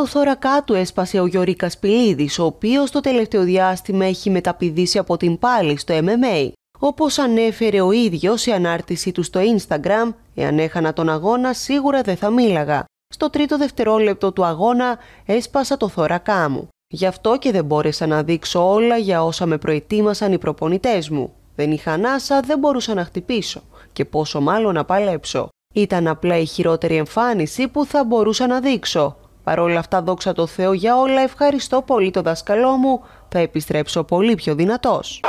το θώρακά του έσπασε ο Γιώργη Κασπιλίδης, ο οποίος το τελευταίο διάστημα έχει μεταπηδήσει από την πάλη στο MMA. όπως ανέφερε ο ίδιος η ανάρτησή του στο Instagram, εάν έχανα τον αγώνα σίγουρα δεν θα μίλαγα. Στο τρίτο δευτερόλεπτο του αγώνα έσπασα το θώρακά μου. Γι' αυτό και δεν μπόρεσα να δείξω όλα για όσα με προετοίμασαν οι προπονητές μου. Δεν είχα ανάσα, δεν μπορούσα να χτυπήσω και πόσο μάλλον να παλέψω. Ήταν απλά η χειρότερη εμφάνιση που θα μπορούσα να δείξω. Παρ' όλα αυτά, δόξα το Θεό για όλα, ευχαριστώ πολύ το δάσκαλό μου. Θα επιστρέψω πολύ πιο δυνατός.